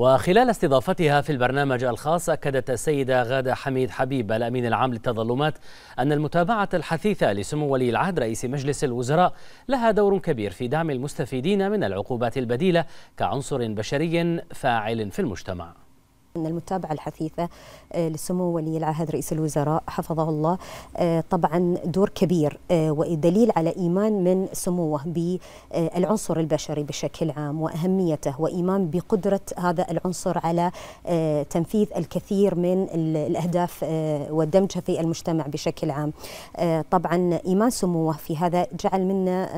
وخلال استضافتها في البرنامج الخاص أكدت السيدة غادة حميد حبيب الأمين العام للتظلمات أن المتابعة الحثيثة لسمو ولي العهد رئيس مجلس الوزراء لها دور كبير في دعم المستفيدين من العقوبات البديلة كعنصر بشري فاعل في المجتمع أن المتابعة الحثيثة آه، لسمو ولي العهد رئيس الوزراء حفظه الله آه، طبعا دور كبير آه، ودليل على إيمان من سموه بالعنصر البشري بشكل عام وأهميته وإيمان بقدرة هذا العنصر على تنفيذ الكثير من الأهداف ودمجها في المجتمع بشكل عام طبعا إيمان سموه في هذا جعل منا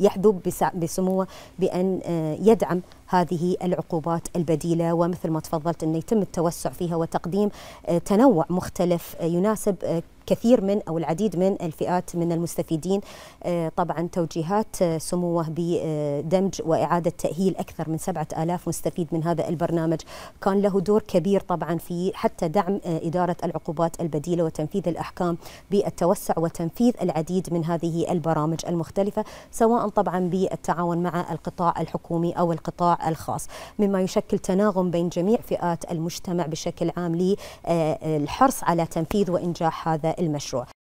يحذو بسموه بأن يدعم هذه العقوبات البديلة ومثل ما تفضلت أن يتم التوسع فيها وتقديم آه، تنوع مختلف آه، يناسب آه، كثير من أو العديد من الفئات من المستفيدين آه، طبعا توجيهات آه، سموه بدمج وإعادة تأهيل أكثر من سبعة آلاف مستفيد من هذا البرنامج كان له دور كبير طبعا في حتى دعم آه، إدارة العقوبات البديلة وتنفيذ الأحكام بالتوسع وتنفيذ العديد من هذه البرامج المختلفة سواء طبعا بالتعاون مع القطاع الحكومي أو القطاع الخاص مما يشكل تناغم بين جميع فئات المجتمع بشكل عام للحرص على تنفيذ وإنجاح هذا المشروع